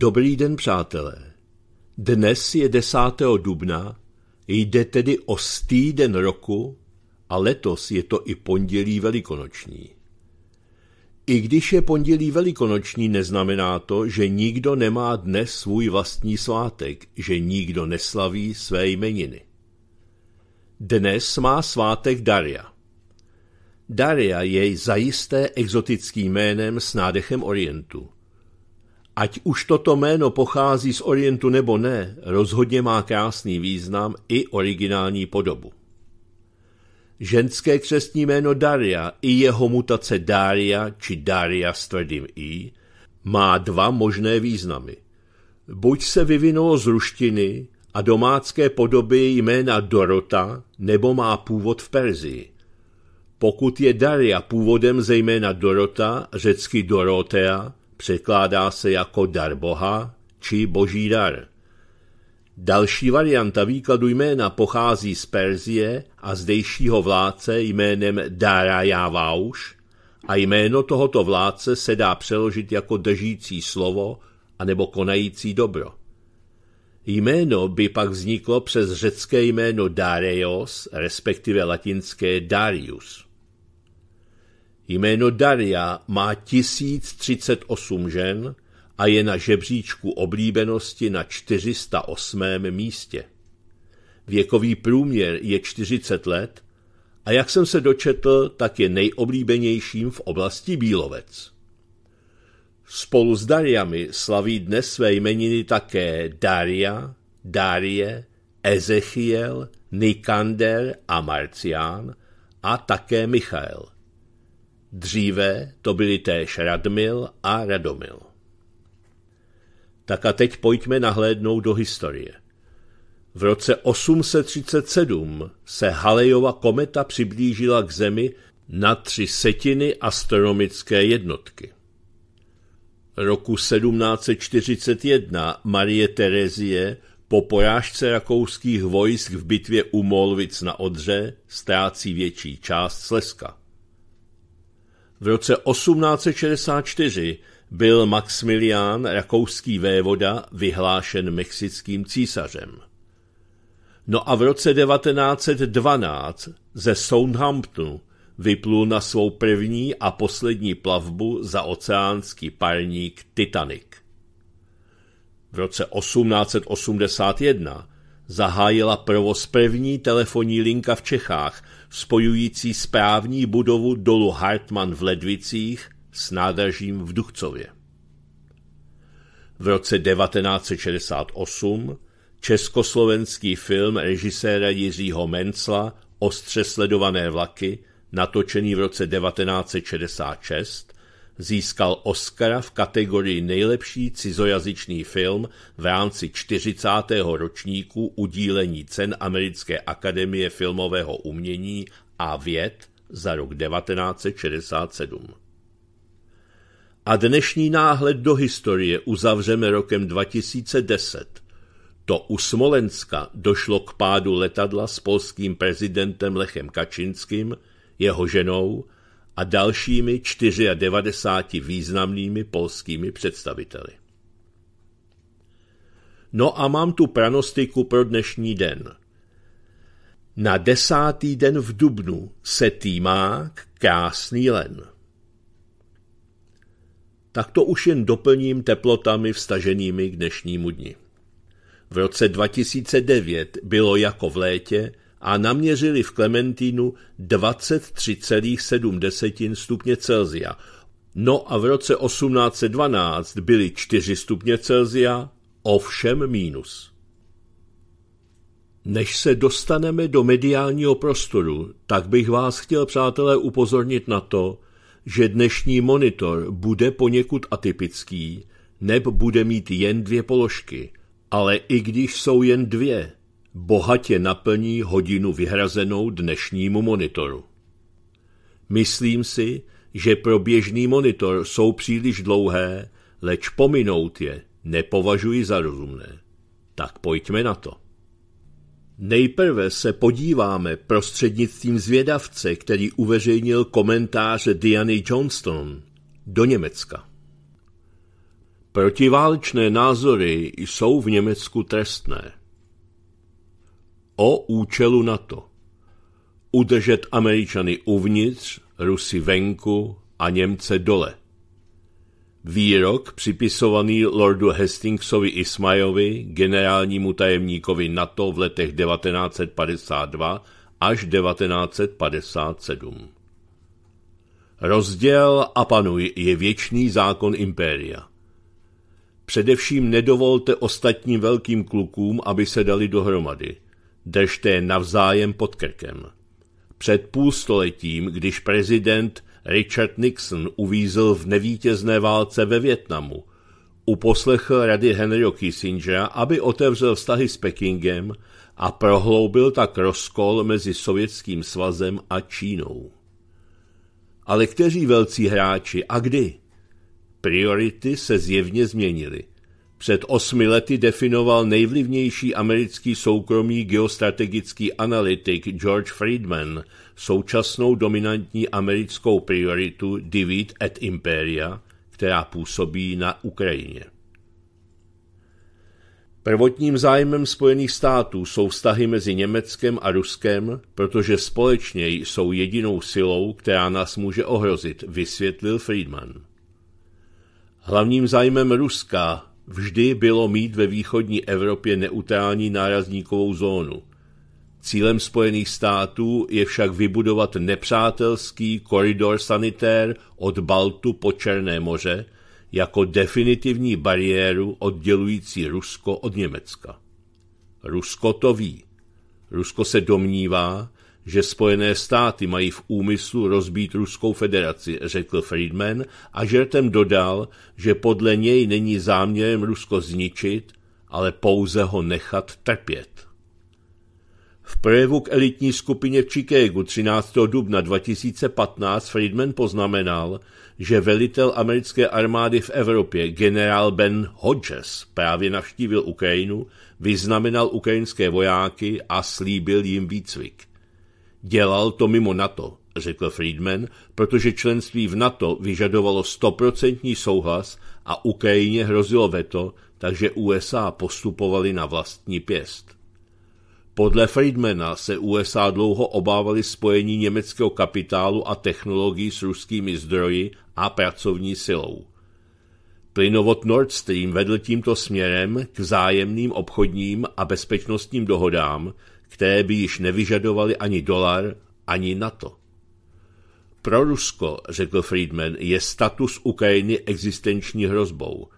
Dobrý den, přátelé. Dnes je 10. dubna, jde tedy o stý den roku a letos je to i pondělí velikonoční. I když je pondělí velikonoční, neznamená to, že nikdo nemá dnes svůj vlastní svátek, že nikdo neslaví své jmeniny. Dnes má svátek Daria. Daria je zajisté exotickým jménem s nádechem orientu – Ať už toto jméno pochází z Orientu nebo ne, rozhodně má krásný význam i originální podobu. Ženské křestní jméno Daria i jeho mutace Daria či Daria s tvrdým i má dva možné významy. Buď se vyvinulo z ruštiny a domácké podoby jména Dorota, nebo má původ v Perzii. Pokud je Daria původem zejména Dorota, řecky Dorotea, Překládá se jako dar Boha či boží dar. Další varianta výkladu jména pochází z Perzie a zdejšího vládce jménem Dara Javauš a jméno tohoto vládce se dá přeložit jako držící slovo anebo konající dobro. Jméno by pak vzniklo přes řecké jméno Dareios, respektive latinské Darius. Jméno Daria má 1038 žen a je na žebříčku oblíbenosti na 408. místě. Věkový průměr je 40 let a jak jsem se dočetl, tak je nejoblíbenějším v oblasti Bílovec. Spolu s Dariami slaví dnes své jmeniny také Daria, Darie, Ezechiel, Nikander a Marcián a také Michael – Dříve to byly též Radmil a Radomil. Tak a teď pojďme nahlédnout do historie. V roce 837 se Halejova kometa přiblížila k Zemi na tři setiny astronomické jednotky. Roku 1741 Marie Terezie po porážce rakouských vojsk v bitvě u Molvic na Odře ztrácí větší část Slezska. V roce 1864 byl Maximilián rakouský vévoda vyhlášen mexickým císařem. No a v roce 1912 ze Southamptonu vyplul na svou první a poslední plavbu za oceánský parník Titanic. V roce 1881 zahájila provoz první telefonní linka v Čechách spojující správní budovu dolu Hartmann v Ledvicích s nádražím v Duchcově. V roce 1968 československý film režiséra Jiřího Mencla Ostře sledované vlaky, natočený v roce 1966, získal Oscara v kategorii nejlepší cizojazyčný film v rámci 40. ročníku udílení cen Americké akademie filmového umění a věd za rok 1967. A dnešní náhled do historie uzavřeme rokem 2010. To u Smolenska došlo k pádu letadla s polským prezidentem Lechem Kačinským, jeho ženou a dalšími 94 významnými polskými představiteli. No a mám tu pranostiku pro dnešní den. Na desátý den v Dubnu se týmá krásný len. Tak to už jen doplním teplotami vstaženými k dnešnímu dni. V roce 2009 bylo jako v létě a naměřili v Klementínu 23,7 stupně Celzia. No a v roce 1812 byly 4 stupně Celzia, ovšem mínus. Než se dostaneme do mediálního prostoru, tak bych vás chtěl, přátelé, upozornit na to, že dnešní monitor bude poněkud atypický, neb bude mít jen dvě položky. Ale i když jsou jen dvě, bohatě naplní hodinu vyhrazenou dnešnímu monitoru. Myslím si, že pro běžný monitor jsou příliš dlouhé, leč pominout je nepovažuji za rozumné. Tak pojďme na to. Nejprve se podíváme prostřednictvím zvědavce, který uveřejnil komentáře Diany Johnston do Německa. Protiválečné názory jsou v Německu trestné o účelu NATO. Udržet Američany uvnitř, Rusy venku a Němce dole. Výrok připisovaný lordu Hastingsovi Ismajovi, generálnímu tajemníkovi NATO v letech 1952 až 1957. Rozděl a panuj je věčný zákon impéria. Především nedovolte ostatním velkým klukům, aby se dali dohromady – držte navzájem pod krkem. Před půlstoletím, když prezident Richard Nixon uvízl v nevítězné válce ve Větnamu, uposlechl rady Henryho Kissingera, aby otevřel vztahy s Pekingem a prohloubil tak rozkol mezi Sovětským svazem a Čínou. Ale kteří velcí hráči a kdy? Priority se zjevně změnily – před osmi lety definoval nejvlivnější americký soukromý geostrategický analytik George Friedman současnou dominantní americkou prioritu Divide et Imperia, která působí na Ukrajině. Prvotním zájmem Spojených států jsou vztahy mezi Německem a Ruskem, protože společně jsou jedinou silou, která nás může ohrozit, vysvětlil Friedman. Hlavním zájmem Ruska vždy bylo mít ve východní Evropě neutrální nárazníkovou zónu. Cílem Spojených států je však vybudovat nepřátelský koridor sanitér od Baltu po Černé moře jako definitivní bariéru oddělující Rusko od Německa. Rusko to ví. Rusko se domnívá, že Spojené státy mají v úmyslu rozbít Ruskou federaci, řekl Friedman a žertem dodal, že podle něj není záměrem Rusko zničit, ale pouze ho nechat trpět. V projevu k elitní skupině v Chicagu 13. dubna 2015 Friedman poznamenal, že velitel americké armády v Evropě generál Ben Hodges právě navštívil Ukrajinu, vyznamenal ukrajinské vojáky a slíbil jim výcvik. Dělal to mimo NATO, řekl Friedman, protože členství v NATO vyžadovalo stoprocentní souhlas a Ukrajině hrozilo veto, takže USA postupovali na vlastní pěst. Podle Friedmana se USA dlouho obávali spojení německého kapitálu a technologií s ruskými zdroji a pracovní silou. Plynovod Nord Stream vedl tímto směrem k vzájemným obchodním a bezpečnostním dohodám, které by již nevyžadovali ani dolar, ani NATO. Pro Rusko, řekl Friedman, je status Ukrajiny existenční hrozbou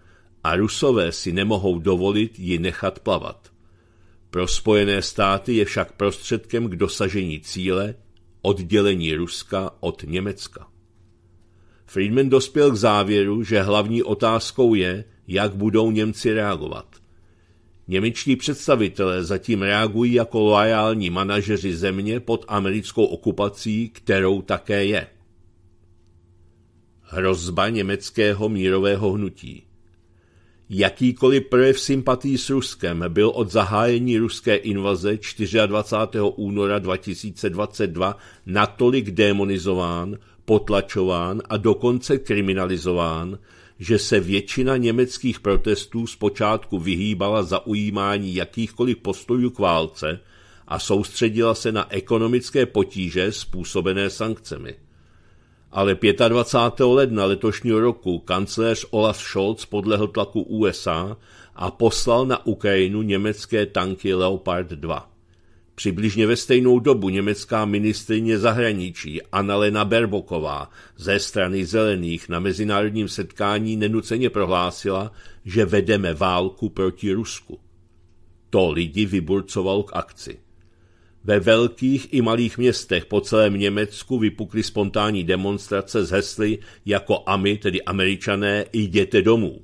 a Rusové si nemohou dovolit ji nechat plavat. Pro Spojené státy je však prostředkem k dosažení cíle oddělení Ruska od Německa. Friedman dospěl k závěru, že hlavní otázkou je, jak budou Němci reagovat. Němečtí představitelé zatím reagují jako loajální manažeři země pod americkou okupací, kterou také je. Hrozba německého mírového hnutí Jakýkoliv projev sympatí s Ruskem byl od zahájení ruské invaze 24. února 2022 natolik demonizován, potlačován a dokonce kriminalizován, že se většina německých protestů zpočátku vyhýbala zaujímání jakýchkoliv postojů k válce a soustředila se na ekonomické potíže způsobené sankcemi. Ale 25. ledna letošního roku kancléř Olaf Scholz podlehl tlaku USA a poslal na Ukrajinu německé tanky Leopard 2. Přibližně ve stejnou dobu německá ministrině zahraničí Annalena Berboková ze strany zelených na mezinárodním setkání nenuceně prohlásila, že vedeme válku proti Rusku. To lidi vyburcoval k akci. Ve velkých i malých městech po celém Německu vypukly spontánní demonstrace s hesly jako AMI, tedy američané, jděte domů.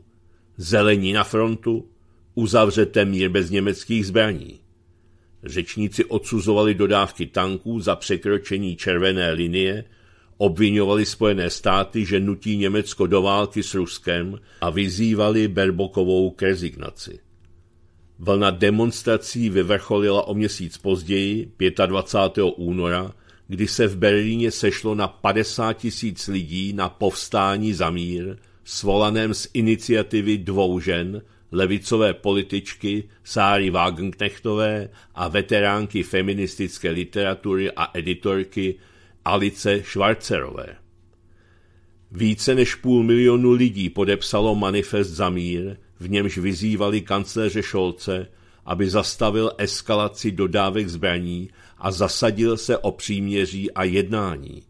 Zelení na frontu, uzavřete mír bez německých zbraní. Řečníci odsuzovali dodávky tanků za překročení červené linie, obvinovali Spojené státy, že nutí Německo do války s Ruskem a vyzývali Berbokovou k rezignaci. Vlna demonstrací vyvrcholila o měsíc později, 25. února, kdy se v Berlíně sešlo na 50 tisíc lidí na povstání za mír, svolaném z iniciativy dvou žen, levicové političky Sáry Wagenknechtové a veteránky feministické literatury a editorky Alice Schwarzerové. Více než půl milionu lidí podepsalo manifest za mír, v němž vyzývali kancléře Šolce, aby zastavil eskalaci dodávek zbraní a zasadil se o příměří a jednání.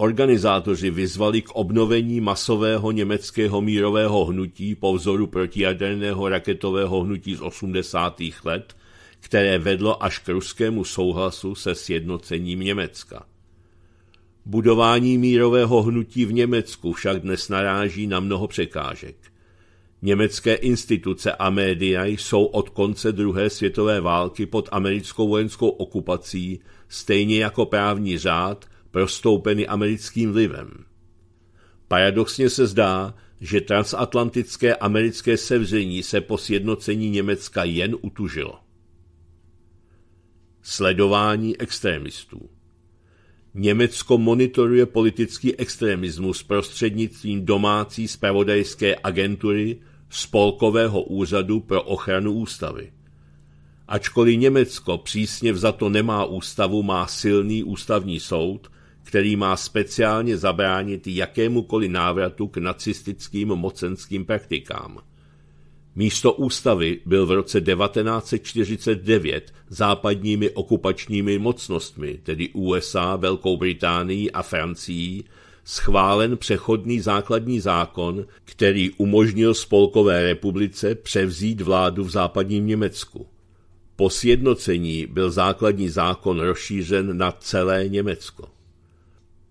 Organizátoři vyzvali k obnovení masového německého mírového hnutí po vzoru protijaderného raketového hnutí z 80. let, které vedlo až k ruskému souhlasu se sjednocením Německa. Budování mírového hnutí v Německu však dnes naráží na mnoho překážek. Německé instituce a média jsou od konce druhé světové války pod americkou vojenskou okupací, stejně jako právní řád – prostoupeny americkým vlivem. Paradoxně se zdá, že transatlantické americké sevření se po sjednocení Německa jen utužilo. Sledování extremistů Německo monitoruje politický extremismus prostřednictvím domácí spravodajské agentury Spolkového úřadu pro ochranu ústavy. Ačkoliv Německo přísně vzato nemá ústavu, má silný ústavní soud – který má speciálně zabránit jakémukoliv návratu k nacistickým mocenským praktikám. Místo ústavy byl v roce 1949 západními okupačními mocnostmi, tedy USA, Velkou Británií a Francií, schválen přechodný základní zákon, který umožnil Spolkové republice převzít vládu v západním Německu. Po sjednocení byl základní zákon rozšířen na celé Německo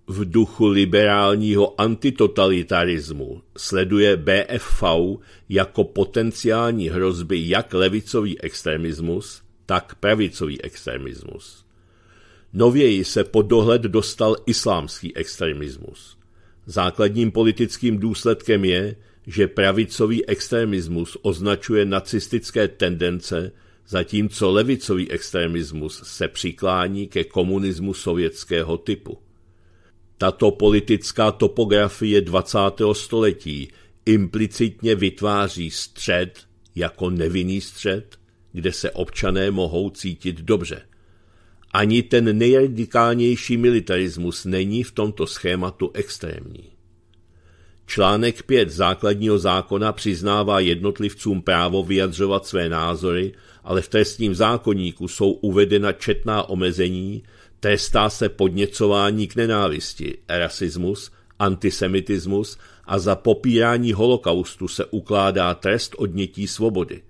v duchu liberálního antitotalitarismu sleduje BFV jako potenciální hrozby jak levicový extremismus, tak pravicový extremismus. Nověji se pod dohled dostal islámský extremismus. Základním politickým důsledkem je, že pravicový extremismus označuje nacistické tendence, zatímco levicový extremismus se přiklání ke komunismu sovětského typu. Tato politická topografie 20. století implicitně vytváří střed jako nevinný střed, kde se občané mohou cítit dobře. Ani ten nejradikálnější militarismus není v tomto schématu extrémní. Článek 5 základního zákona přiznává jednotlivcům právo vyjadřovat své názory, ale v trestním zákoníku jsou uvedena četná omezení, Trestá se podněcování k nenávisti, rasismus, antisemitismus a za popírání holokaustu se ukládá trest odnětí svobody.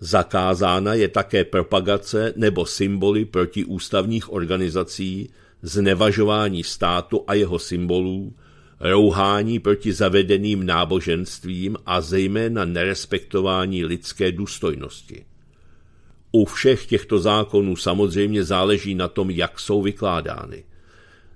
Zakázána je také propagace nebo symboly protiústavních organizací, znevažování státu a jeho symbolů, rouhání proti zavedeným náboženstvím a zejména nerespektování lidské důstojnosti. U všech těchto zákonů samozřejmě záleží na tom, jak jsou vykládány.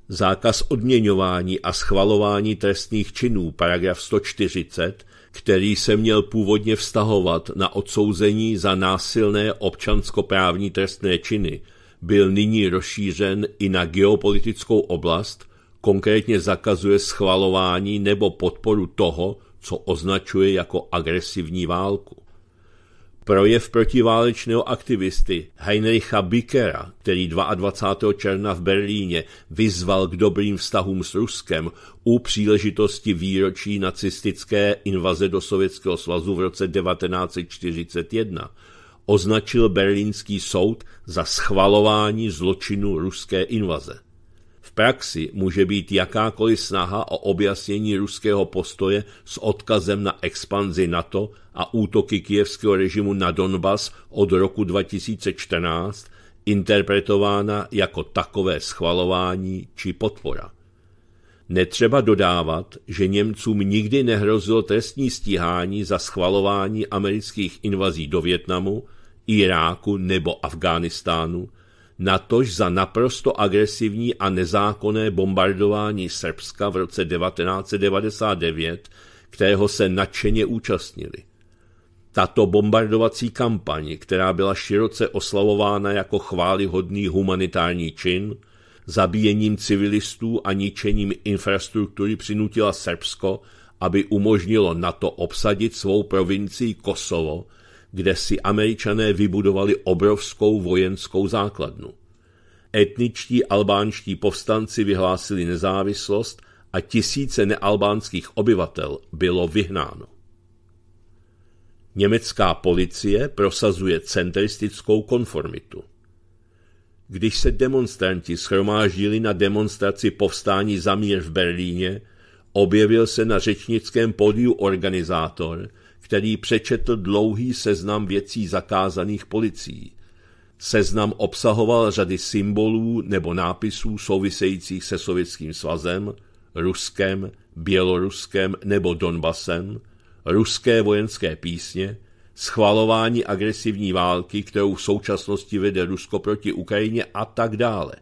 Zákaz odměňování a schvalování trestných činů, paragraf 140, který se měl původně vztahovat na odsouzení za násilné občanskoprávní trestné činy, byl nyní rozšířen i na geopolitickou oblast, konkrétně zakazuje schvalování nebo podporu toho, co označuje jako agresivní válku. Projev protiválečného aktivisty Heinricha Bickera, který 22. června v Berlíně vyzval k dobrým vztahům s Ruskem u příležitosti výročí nacistické invaze do Sovětského svazu v roce 1941, označil berlínský soud za schvalování zločinu ruské invaze praxi může být jakákoliv snaha o objasnění ruského postoje s odkazem na expanzi NATO a útoky kijevského režimu na Donbas od roku 2014 interpretována jako takové schvalování či podpora. Netřeba dodávat, že Němcům nikdy nehrozilo trestní stíhání za schvalování amerických invazí do Větnamu, Iráku nebo Afghánistánu, natož za naprosto agresivní a nezákonné bombardování Srbska v roce 1999, kterého se nadšeně účastnili. Tato bombardovací kampaň, která byla široce oslavována jako chválihodný humanitární čin, zabíjením civilistů a ničením infrastruktury přinutila Srbsko, aby umožnilo NATO obsadit svou provincii Kosovo kde si američané vybudovali obrovskou vojenskou základnu. Etničtí albánští povstanci vyhlásili nezávislost a tisíce nealbánských obyvatel bylo vyhnáno. Německá policie prosazuje centristickou konformitu. Když se demonstranti schromáždili na demonstraci povstání za mír v Berlíně, objevil se na řečnickém pódiu organizátor, který přečetl dlouhý seznam věcí zakázaných policií. Seznam obsahoval řady symbolů nebo nápisů souvisejících se Sovětským svazem, Ruskem, Běloruskem nebo Donbasem, ruské vojenské písně, schvalování agresivní války, kterou v současnosti vede Rusko proti Ukrajině a tak dále.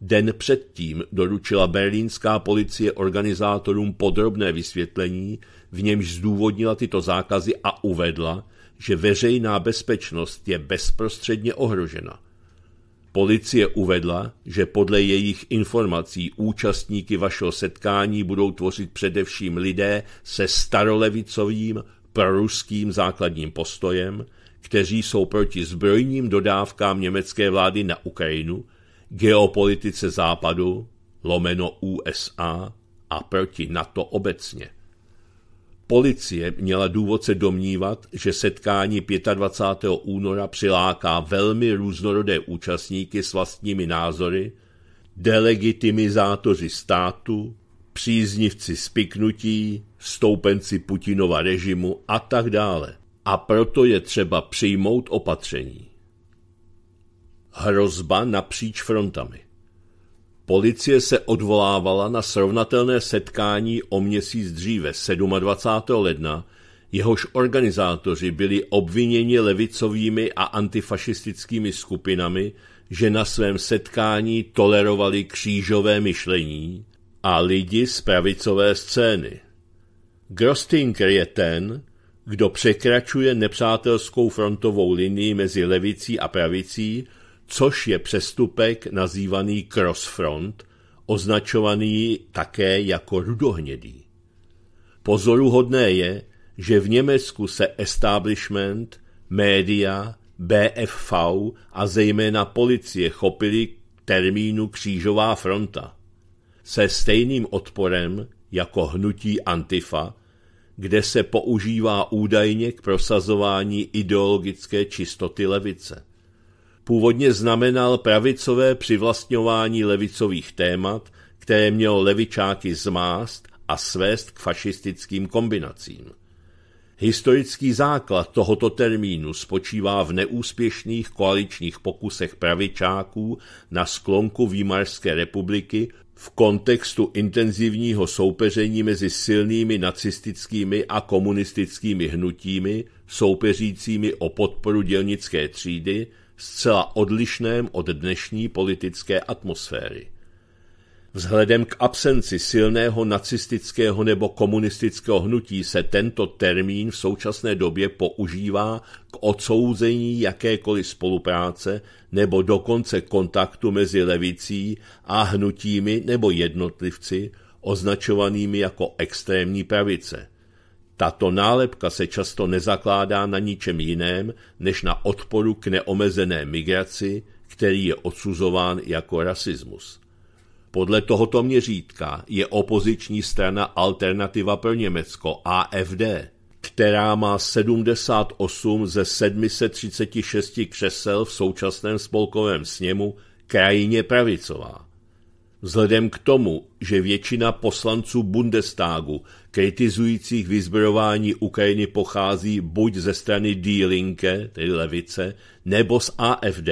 Den předtím doručila berlínská policie organizátorům podrobné vysvětlení, v němž zdůvodnila tyto zákazy a uvedla, že veřejná bezpečnost je bezprostředně ohrožena. Policie uvedla, že podle jejich informací účastníky vašeho setkání budou tvořit především lidé se starolevicovým proruským základním postojem, kteří jsou proti zbrojním dodávkám německé vlády na Ukrajinu, geopolitice západu, lomeno USA a proti NATO obecně. Policie měla důvod se domnívat, že setkání 25. února přiláká velmi různorodé účastníky s vlastními názory, delegitimizátoři státu, příznivci spiknutí, stoupenci Putinova režimu a tak dále. A proto je třeba přijmout opatření. Hrozba napříč frontami – Policie se odvolávala na srovnatelné setkání o měsíc dříve, 27. ledna, jehož organizátoři byli obviněni levicovými a antifašistickými skupinami, že na svém setkání tolerovali křížové myšlení a lidi z pravicové scény. Grostinger je ten, kdo překračuje nepřátelskou frontovou linii mezi levicí a pravicí což je přestupek nazývaný crossfront, označovaný také jako rudohnědý. Pozoruhodné je, že v Německu se establishment, média, BFV a zejména policie chopili termínu křížová fronta. Se stejným odporem jako hnutí Antifa, kde se používá údajně k prosazování ideologické čistoty levice původně znamenal pravicové přivlastňování levicových témat, které mělo levičáky zmást a svést k fašistickým kombinacím. Historický základ tohoto termínu spočívá v neúspěšných koaličních pokusech pravičáků na sklonku Výmarské republiky v kontextu intenzivního soupeření mezi silnými nacistickými a komunistickými hnutími soupeřícími o podporu dělnické třídy, zcela odlišném od dnešní politické atmosféry. Vzhledem k absenci silného nacistického nebo komunistického hnutí se tento termín v současné době používá k odsouzení jakékoliv spolupráce nebo dokonce kontaktu mezi levicí a hnutími nebo jednotlivci označovanými jako extrémní pravice. Tato nálepka se často nezakládá na ničem jiném než na odporu k neomezené migraci, který je odsuzován jako rasismus. Podle tohoto měřítka je opoziční strana Alternativa pro Německo AFD, která má 78 ze 736 křesel v současném spolkovém sněmu krajině pravicová. Vzhledem k tomu, že většina poslanců Bundestagu kritizujících vyzbrojování Ukrajiny pochází buď ze strany Die Linke, tedy levice, nebo z AFD,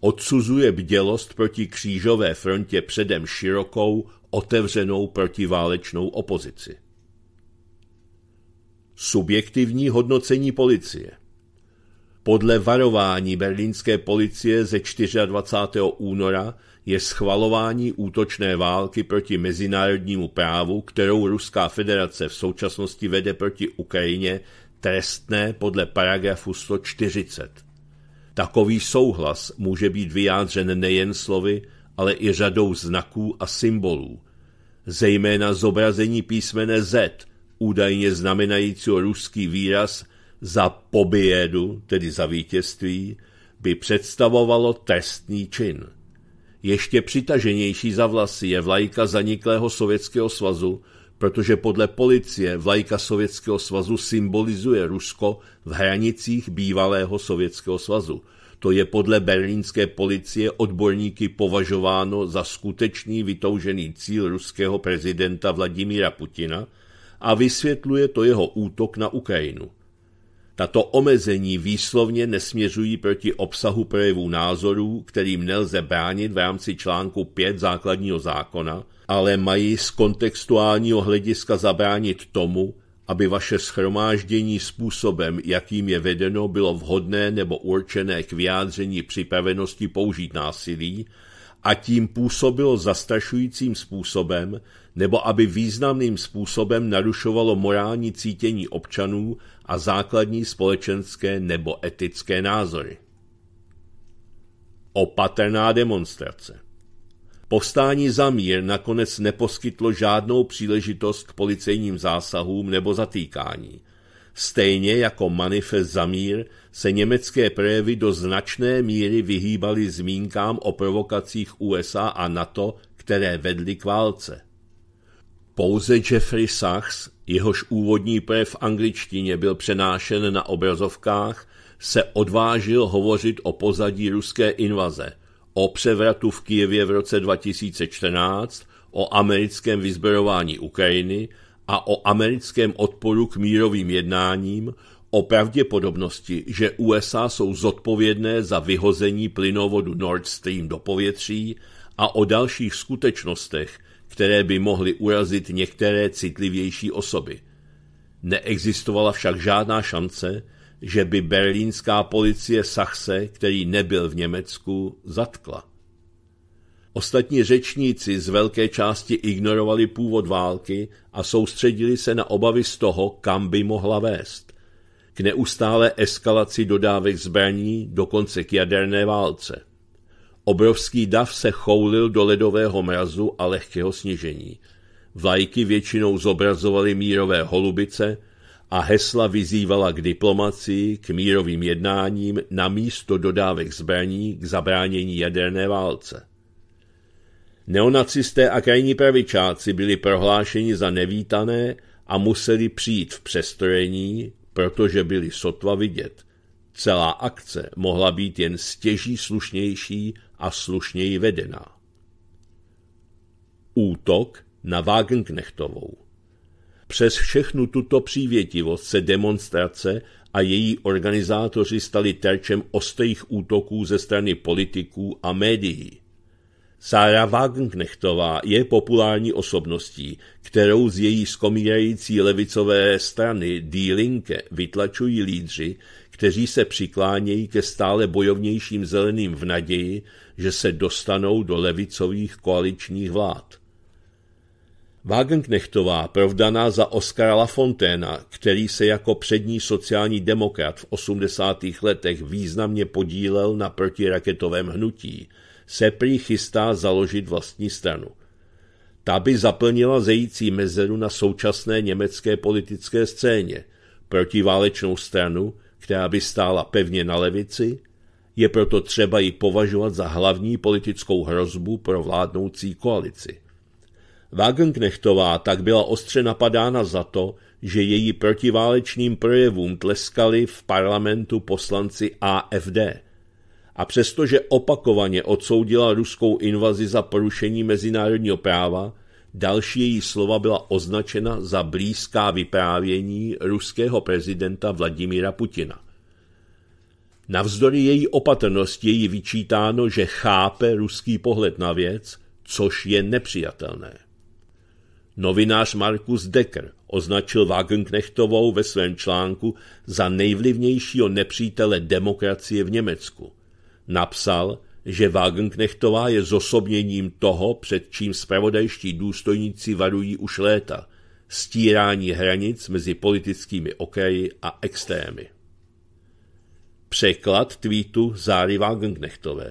odsuzuje bdělost proti křížové frontě předem širokou, otevřenou protiválečnou opozici. Subjektivní hodnocení policie podle varování berlínské policie ze 24. února je schvalování útočné války proti mezinárodnímu právu, kterou Ruská federace v současnosti vede proti Ukrajině, trestné podle paragrafu 140. Takový souhlas může být vyjádřen nejen slovy, ale i řadou znaků a symbolů. Zejména zobrazení písmene Z, údajně znamenajícího ruský výraz za pobědu, tedy za vítězství, by představovalo trestný čin – ještě přitaženější za vlasy je vlajka zaniklého Sovětského svazu, protože podle policie vlajka Sovětského svazu symbolizuje Rusko v hranicích bývalého Sovětského svazu. To je podle berlínské policie odborníky považováno za skutečný vytoužený cíl ruského prezidenta Vladimíra Putina a vysvětluje to jeho útok na Ukrajinu. Tato omezení výslovně nesměřují proti obsahu projevů názorů, kterým nelze bránit v rámci článku 5 základního zákona, ale mají z kontextuálního hlediska zabránit tomu, aby vaše schromáždění způsobem, jakým je vedeno, bylo vhodné nebo určené k vyjádření připravenosti použít násilí a tím působilo zastrašujícím způsobem nebo aby významným způsobem narušovalo morální cítění občanů a základní společenské nebo etické názory. Opatrná demonstrace Povstání za mír nakonec neposkytlo žádnou příležitost k policejním zásahům nebo zatýkání. Stejně jako manifest za mír se německé projevy do značné míry vyhýbaly zmínkám o provokacích USA a NATO, které vedly k válce. Pouze Jeffrey Sachs, jehož úvodní projev v angličtině byl přenášen na obrazovkách, se odvážil hovořit o pozadí ruské invaze, o převratu v Kijevě v roce 2014, o americkém vyzbrojování Ukrajiny a o americkém odporu k mírovým jednáním, o pravděpodobnosti, že USA jsou zodpovědné za vyhození plynovodu Nord Stream do povětří a o dalších skutečnostech, které by mohly urazit některé citlivější osoby. Neexistovala však žádná šance, že by berlínská policie Sachse, který nebyl v Německu, zatkla. Ostatní řečníci z velké části ignorovali původ války a soustředili se na obavy z toho, kam by mohla vést. K neustále eskalaci dodávek zbraní, dokonce k jaderné válce. Obrovský dav se choulil do ledového mrazu a lehkého sněžení. Vlajky většinou zobrazovaly mírové holubice a hesla vyzývala k diplomacii, k mírovým jednáním na místo dodávek zbraní k zabránění jaderné válce. Neonacisté a krajní pravičáci byli prohlášeni za nevítané a museli přijít v přestrojení, protože byli sotva vidět. Celá akce mohla být jen stěží slušnější a slušněji vedená. Útok na Wagenknechtovou Přes všechnu tuto přívětivost se demonstrace a její organizátoři stali terčem ostrých útoků ze strany politiků a médií. Sára Wagenknechtová je populární osobností, kterou z její skomírající levicové strany Die Linke vytlačují lídři, kteří se přiklánějí ke stále bojovnějším zeleným v naději, že se dostanou do levicových koaličních vlád. Wagenknechtová, provdaná za Oskara Lafonténa, který se jako přední sociální demokrat v 80. letech významně podílel na protiraketovém hnutí, se prý chystá založit vlastní stranu. Ta by zaplnila zející mezeru na současné německé politické scéně, protiválečnou stranu, která by stála pevně na levici je proto třeba ji považovat za hlavní politickou hrozbu pro vládnoucí koalici. Wagenknechtová tak byla ostře napadána za to, že její protiválečným projevům tleskali v parlamentu poslanci AFD. A přestože opakovaně odsoudila ruskou invazi za porušení mezinárodního práva, další její slova byla označena za blízká vyprávění ruského prezidenta Vladimíra Putina. Navzdory její opatrnosti je jí vyčítáno, že chápe ruský pohled na věc, což je nepřijatelné. Novinář Markus Decker označil Wagenknechtovou ve svém článku za nejvlivnějšího nepřítele demokracie v Německu. Napsal, že Wagenknechtová je zosobněním toho, před čím spravodajští důstojníci varují už léta – stírání hranic mezi politickými okraji a extrémy. Překlad tweetu Záry Wagenknechtové.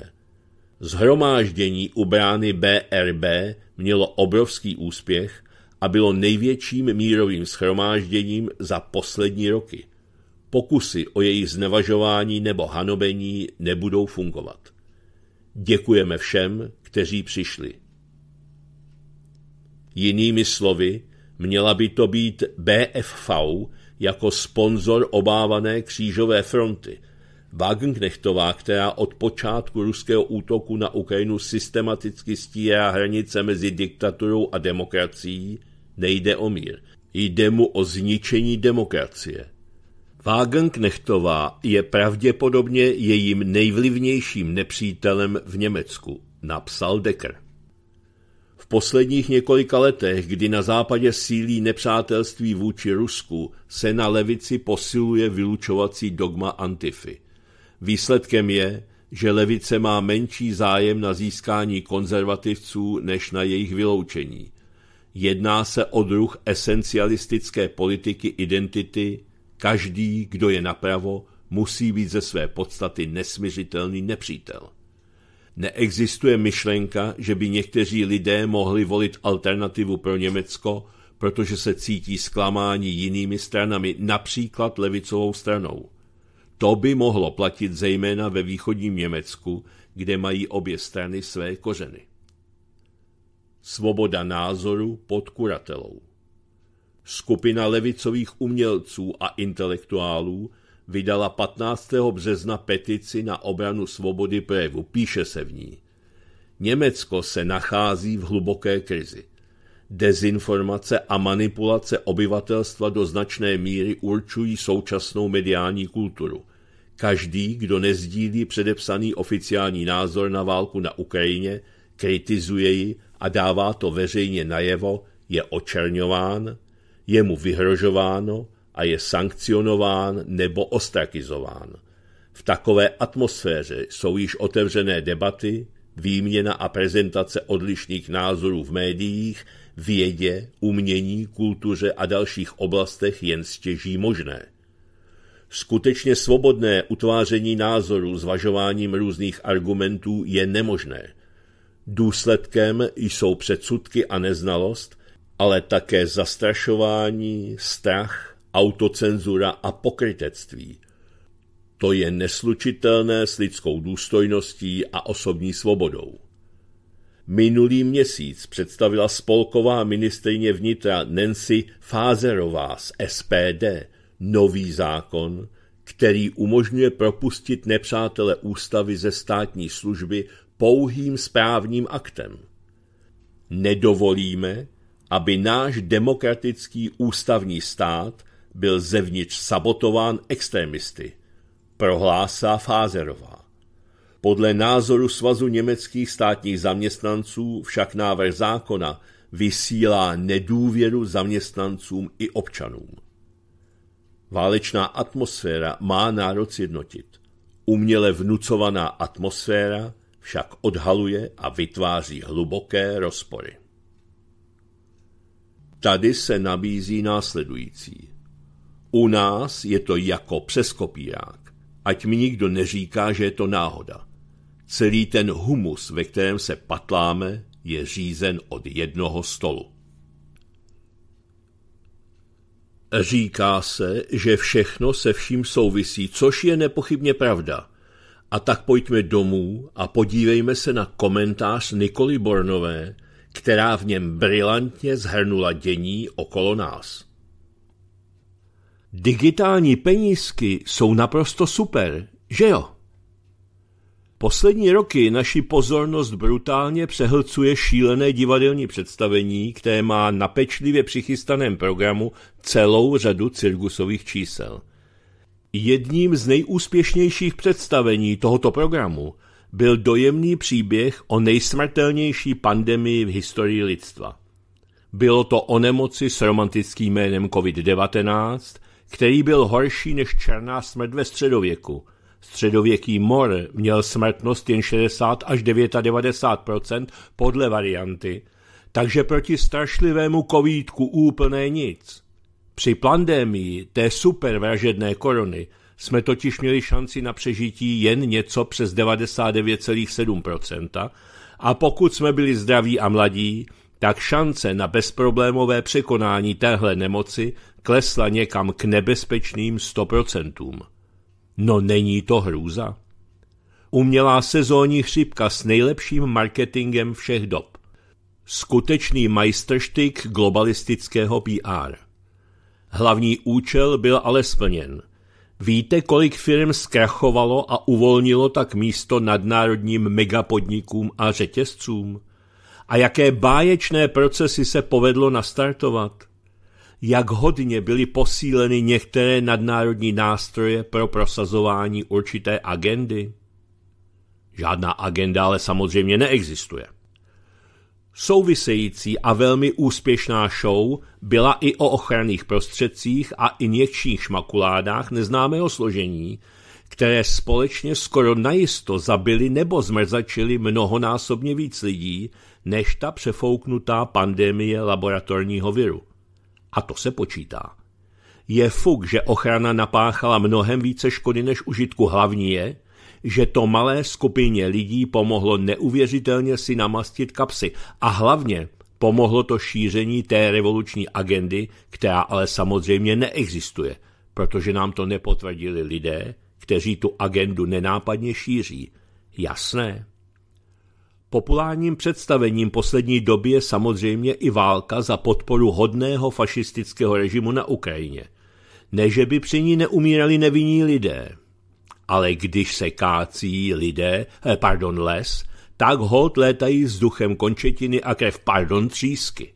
Zhromáždění u brány BRB mělo obrovský úspěch a bylo největším mírovým schromážděním za poslední roky. Pokusy o její znevažování nebo hanobení nebudou fungovat. Děkujeme všem, kteří přišli. Jinými slovy, měla by to být BFV jako sponzor obávané křížové fronty, Wagenknechtová, která od počátku ruského útoku na Ukrajinu systematicky stírá hranice mezi diktaturou a demokracií, nejde o mír. Jde mu o zničení demokracie. Wagenknechtová je pravděpodobně jejím nejvlivnějším nepřítelem v Německu, napsal Decker. V posledních několika letech, kdy na západě sílí nepřátelství vůči Rusku, se na levici posiluje vylučovací dogma Antify. Výsledkem je, že levice má menší zájem na získání konzervativců než na jejich vyloučení. Jedná se o druh esencialistické politiky identity, každý, kdo je napravo, musí být ze své podstaty nesmiřitelný nepřítel. Neexistuje myšlenka, že by někteří lidé mohli volit alternativu pro Německo, protože se cítí zklamání jinými stranami, například levicovou stranou. To by mohlo platit zejména ve východním Německu, kde mají obě strany své kořeny. Svoboda názoru pod kuratelou. Skupina levicových umělců a intelektuálů vydala 15. března petici na obranu svobody projevu. Píše se v ní. Německo se nachází v hluboké krizi dezinformace a manipulace obyvatelstva do značné míry určují současnou mediální kulturu. Každý, kdo nezdílí předepsaný oficiální názor na válku na Ukrajině, kritizuje ji a dává to veřejně najevo, je očerňován, je mu vyhrožováno a je sankcionován nebo ostrakizován. V takové atmosféře jsou již otevřené debaty, výměna a prezentace odlišných názorů v médiích vědě, umění, kultuře a dalších oblastech jen stěží možné. Skutečně svobodné utváření názoru zvažováním různých argumentů je nemožné. Důsledkem jsou předsudky a neznalost, ale také zastrašování, strach, autocenzura a pokrytectví. To je neslučitelné s lidskou důstojností a osobní svobodou. Minulý měsíc představila spolková ministrině vnitra Nancy Fázerová z SPD nový zákon, který umožňuje propustit nepřátele ústavy ze státní služby pouhým správním aktem. Nedovolíme, aby náš demokratický ústavní stát byl zevnitř sabotován extremisty, prohlásá Fázerová. Podle názoru Svazu německých státních zaměstnanců však návrh zákona vysílá nedůvěru zaměstnancům i občanům. Válečná atmosféra má národ sjednotit. Uměle vnucovaná atmosféra však odhaluje a vytváří hluboké rozpory. Tady se nabízí následující. U nás je to jako přeskopírák, ať mi nikdo neříká, že je to náhoda. Celý ten humus, ve kterém se patláme, je řízen od jednoho stolu. Říká se, že všechno se vším souvisí, což je nepochybně pravda. A tak pojďme domů a podívejme se na komentář Nikoli Bornové, která v něm brilantně zhrnula dění okolo nás. Digitální penízky jsou naprosto super, že jo? Poslední roky naši pozornost brutálně přehlcuje šílené divadelní představení, které má na pečlivě přichystaném programu celou řadu cirkusových čísel. Jedním z nejúspěšnějších představení tohoto programu byl dojemný příběh o nejsmrtelnější pandemii v historii lidstva. Bylo to o nemoci s romantickým jménem COVID-19, který byl horší než černá smrt ve středověku – Středověký mor měl smrtnost jen 60 až 99 podle varianty, takže proti strašlivému kovítku úplné nic. Při pandémii té supervražedné korony jsme totiž měli šanci na přežití jen něco přes 99,7 a pokud jsme byli zdraví a mladí, tak šance na bezproblémové překonání téhle nemoci klesla někam k nebezpečným 100%. No není to hrůza? Umělá sezónní chřipka s nejlepším marketingem všech dob. Skutečný majstrštyk globalistického PR. Hlavní účel byl ale splněn. Víte, kolik firm zkrachovalo a uvolnilo tak místo nadnárodním megapodnikům a řetězcům? A jaké báječné procesy se povedlo nastartovat? jak hodně byly posíleny některé nadnárodní nástroje pro prosazování určité agendy? Žádná agenda ale samozřejmě neexistuje. Související a velmi úspěšná show byla i o ochranných prostředcích a injekčních šmakuládách neznámého složení, které společně skoro najisto zabili nebo zmrzačili mnohonásobně víc lidí, než ta přefouknutá pandemie laboratorního viru. A to se počítá. Je fuk, že ochrana napáchala mnohem více škody než užitku. Hlavní je, že to malé skupině lidí pomohlo neuvěřitelně si namastit kapsy a hlavně pomohlo to šíření té revoluční agendy, která ale samozřejmě neexistuje, protože nám to nepotvrdili lidé, kteří tu agendu nenápadně šíří. Jasné, Populárním představením poslední doby je samozřejmě i válka za podporu hodného fašistického režimu na Ukrajině. Ne, že by při ní neumírali nevinní lidé. Ale když se kácí lidé, eh, pardon, les, tak hod létají duchem končetiny a krev, pardon, třísky.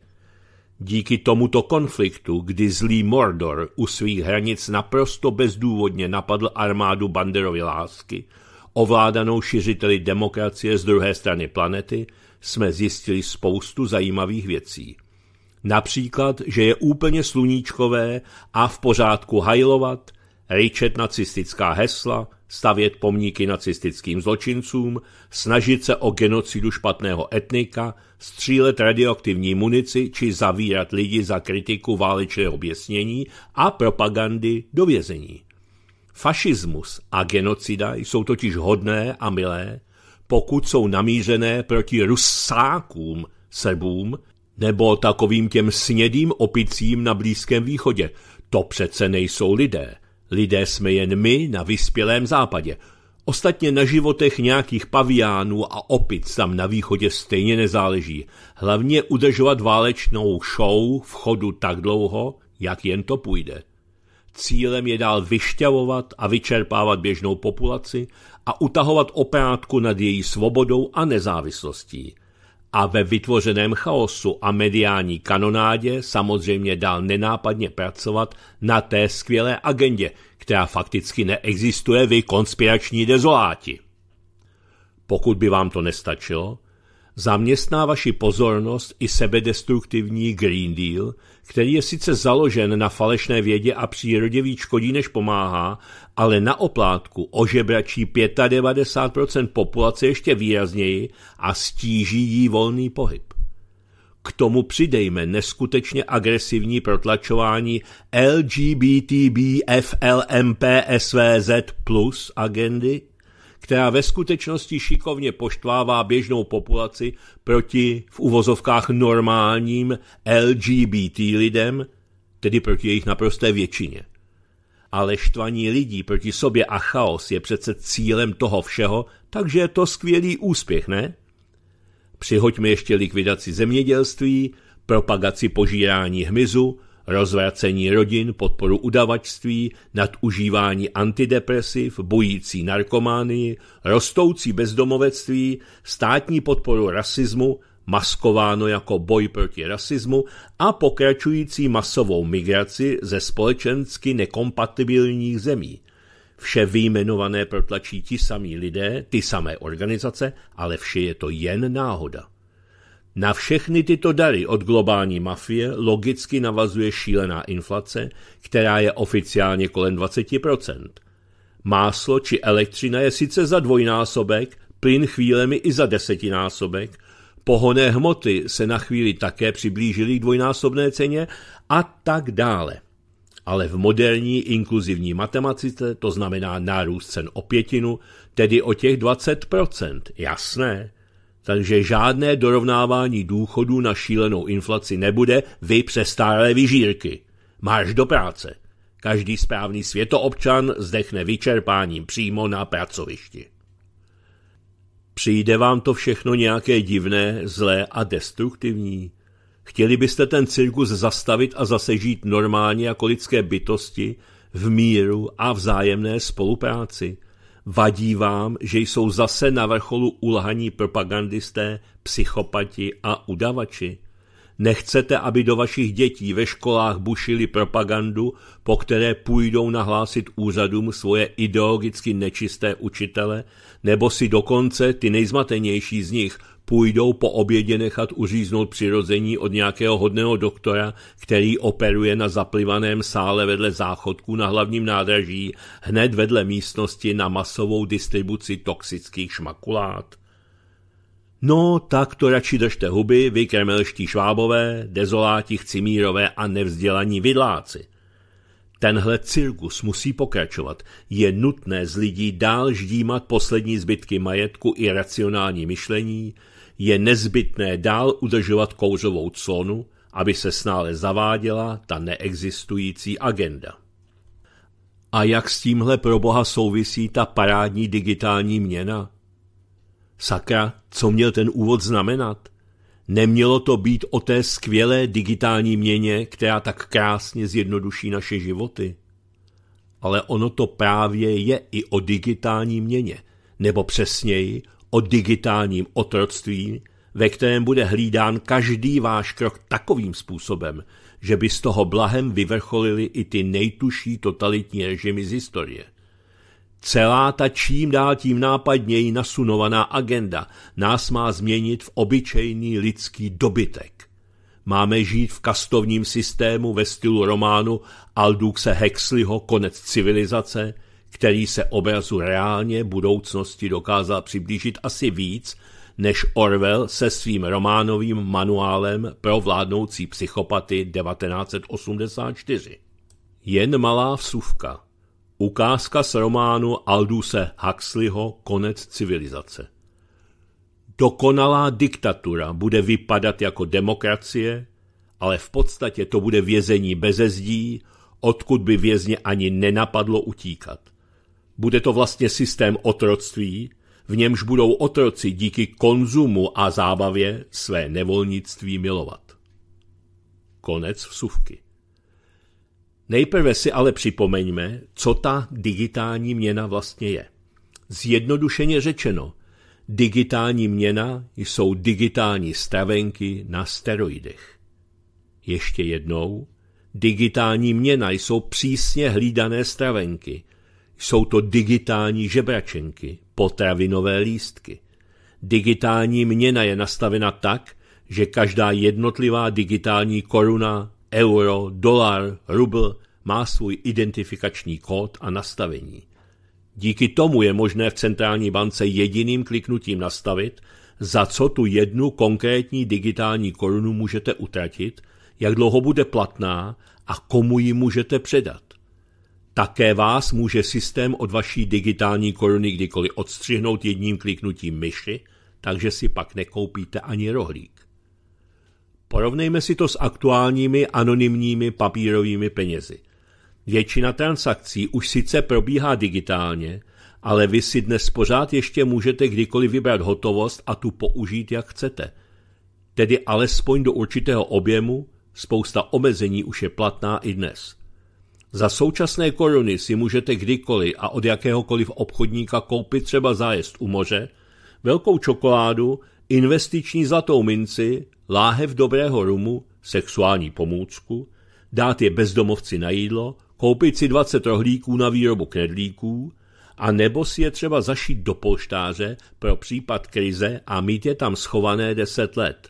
Díky tomuto konfliktu, kdy zlý Mordor u svých hranic naprosto bezdůvodně napadl armádu Banderovy lásky – ovládanou šiřiteli demokracie z druhé strany planety, jsme zjistili spoustu zajímavých věcí. Například, že je úplně sluníčkové a v pořádku hajlovat, ryčet nacistická hesla, stavět pomníky nacistickým zločincům, snažit se o genocidu špatného etnika, střílet radioaktivní munici či zavírat lidi za kritiku válečného běsnění a propagandy do vězení. Fašismus a genocida jsou totiž hodné a milé, pokud jsou namířené proti rusákům, sebům, nebo takovým těm snědým opicím na Blízkém východě. To přece nejsou lidé. Lidé jsme jen my na vyspělém západě. Ostatně na životech nějakých paviánů a opic tam na východě stejně nezáleží. Hlavně udržovat válečnou show v chodu tak dlouho, jak jen to půjde. Cílem je dál vyšťavovat a vyčerpávat běžnou populaci a utahovat oprátku nad její svobodou a nezávislostí. A ve vytvořeném chaosu a mediální kanonádě samozřejmě dál nenápadně pracovat na té skvělé agendě, která fakticky neexistuje vy konspirační dezoláti. Pokud by vám to nestačilo, zaměstná vaši pozornost i sebedestruktivní Green Deal, který je sice založen na falešné vědě a přírodě víc škodí než pomáhá, ale na oplátku ožebračí 95% populace ještě výrazněji a stíží jí volný pohyb. K tomu přidejme neskutečně agresivní protlačování LGBTBFLMPSVZ plus agendy která ve skutečnosti šikovně poštvává běžnou populaci proti v uvozovkách normálním LGBT lidem, tedy proti jejich naprosté většině. Ale štvaní lidí proti sobě a chaos je přece cílem toho všeho, takže je to skvělý úspěch, ne? Přihoďme ještě likvidaci zemědělství, propagaci požírání hmyzu, rozvracení rodin, podporu udavačství, nadužívání antidepresiv, bojící narkomány, rostoucí bezdomovectví, státní podporu rasismu, maskováno jako boj proti rasismu a pokračující masovou migraci ze společensky nekompatibilních zemí. Vše vyjmenované protlačí ti samí lidé, ty samé organizace, ale vše je to jen náhoda. Na všechny tyto dary od globální mafie logicky navazuje šílená inflace, která je oficiálně kolem 20%. Máslo či elektřina je sice za dvojnásobek, plyn chvílemi i za desetinásobek, pohonné hmoty se na chvíli také přiblížily k dvojnásobné ceně a tak dále. Ale v moderní inkluzivní matematice to znamená nárůst cen o pětinu, tedy o těch 20%. Jasné, takže žádné dorovnávání důchodů na šílenou inflaci nebude, vy přestárlé vyžírky. Máš do práce. Každý správný světoobčan zdechne vyčerpáním přímo na pracovišti. Přijde vám to všechno nějaké divné, zlé a destruktivní? Chtěli byste ten cirkus zastavit a zase žít normálně jako lidské bytosti, v míru a vzájemné spolupráci – Vadí vám, že jsou zase na vrcholu ulhaní propagandisté, psychopati a udavači? Nechcete, aby do vašich dětí ve školách bušili propagandu, po které půjdou nahlásit úřadům svoje ideologicky nečisté učitele nebo si dokonce ty nejzmatenější z nich půjdou po obědě nechat uříznout přirození od nějakého hodného doktora, který operuje na zaplivaném sále vedle záchodku na hlavním nádraží, hned vedle místnosti na masovou distribuci toxických šmakulát. No, tak to radši držte huby, vy kremelští švábové, dezoláti chcimírové a nevzdělaní vidláci. Tenhle cirkus musí pokračovat. Je nutné z lidí dál ždímat poslední zbytky majetku i racionální myšlení, je nezbytné dál udržovat kouřovou clonu, aby se snále zaváděla ta neexistující agenda. A jak s tímhle pro boha souvisí ta parádní digitální měna? Sakra, co měl ten úvod znamenat? Nemělo to být o té skvělé digitální měně, která tak krásně zjednoduší naše životy? Ale ono to právě je i o digitální měně, nebo přesněji o digitálním otroctví, ve kterém bude hlídán každý váš krok takovým způsobem, že by z toho blahem vyvrcholili i ty nejtuší totalitní režimy z historie – Celá ta čím dál tím nápadněji nasunovaná agenda nás má změnit v obyčejný lidský dobytek. Máme žít v kastovním systému ve stylu románu Alduxe Hexliho Konec civilizace, který se obrazu reálně budoucnosti dokázal přiblížit asi víc, než Orwell se svým románovým manuálem pro vládnoucí psychopaty 1984. Jen malá vsuvka. Ukázka z románu Alduse Huxleyho Konec civilizace. Dokonalá diktatura bude vypadat jako demokracie, ale v podstatě to bude vězení beze zdí, odkud by vězně ani nenapadlo utíkat. Bude to vlastně systém otroctví, v němž budou otroci díky konzumu a zábavě své nevolnictví milovat. Konec vsuvky. Nejprve si ale připomeňme, co ta digitální měna vlastně je. Zjednodušeně řečeno, digitální měna jsou digitální stravenky na steroidech. Ještě jednou, digitální měna jsou přísně hlídané stravenky. Jsou to digitální žebračenky, potravinové lístky. Digitální měna je nastavena tak, že každá jednotlivá digitální koruna euro, dolar, rubl má svůj identifikační kód a nastavení. Díky tomu je možné v centrální bance jediným kliknutím nastavit, za co tu jednu konkrétní digitální korunu můžete utratit, jak dlouho bude platná a komu ji můžete předat. Také vás může systém od vaší digitální koruny kdykoliv odstřihnout jedním kliknutím myši, takže si pak nekoupíte ani rohlík. Porovnejme si to s aktuálními anonymními papírovými penězi. Většina transakcí už sice probíhá digitálně, ale vy si dnes pořád ještě můžete kdykoliv vybrat hotovost a tu použít, jak chcete. Tedy alespoň do určitého objemu, spousta omezení už je platná i dnes. Za současné koruny si můžete kdykoliv a od jakéhokoliv obchodníka koupit třeba zájezd u moře, velkou čokoládu, investiční zlatou minci, láhev dobrého rumu, sexuální pomůcku, dát je bezdomovci na jídlo, koupit si 20 rohlíků na výrobu knedlíků, a nebo si je třeba zašít do polštáře pro případ krize a mít je tam schované 10 let.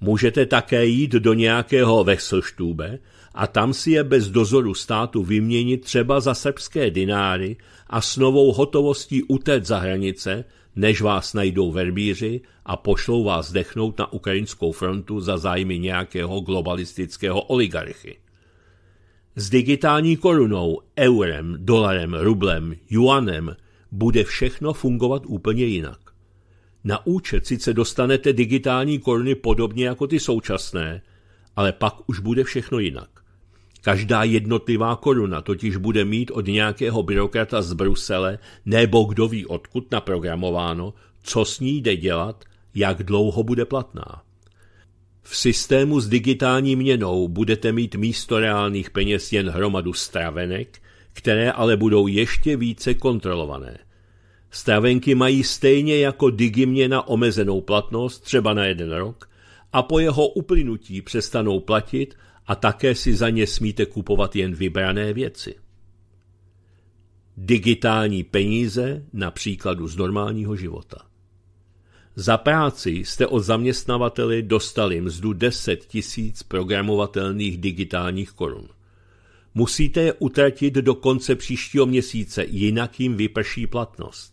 Můžete také jít do nějakého Wechselstube a tam si je bez dozoru státu vyměnit třeba za srbské dináry a s novou hotovostí utéct za hranice, než vás najdou verbíři a pošlou vás dechnout na ukrajinskou frontu za zájmy nějakého globalistického oligarchy. S digitální korunou, eurem, dolarem, rublem, juanem bude všechno fungovat úplně jinak. Na účet sice dostanete digitální koruny podobně jako ty současné, ale pak už bude všechno jinak. Každá jednotlivá koruna totiž bude mít od nějakého byrokrata z Brusele nebo kdo ví odkud naprogramováno, co s ní jde dělat, jak dlouho bude platná. V systému s digitální měnou budete mít místo reálných peněz jen hromadu stravenek, které ale budou ještě více kontrolované. Stravenky mají stejně jako digiměna omezenou platnost, třeba na jeden rok, a po jeho uplynutí přestanou platit a také si za ně smíte kupovat jen vybrané věci. Digitální peníze na příkladu z normálního života. Za práci jste od zaměstnavateli dostali mzdu 10 tisíc programovatelných digitálních korun. Musíte je utratit do konce příštího měsíce, jinak jim vyprší platnost.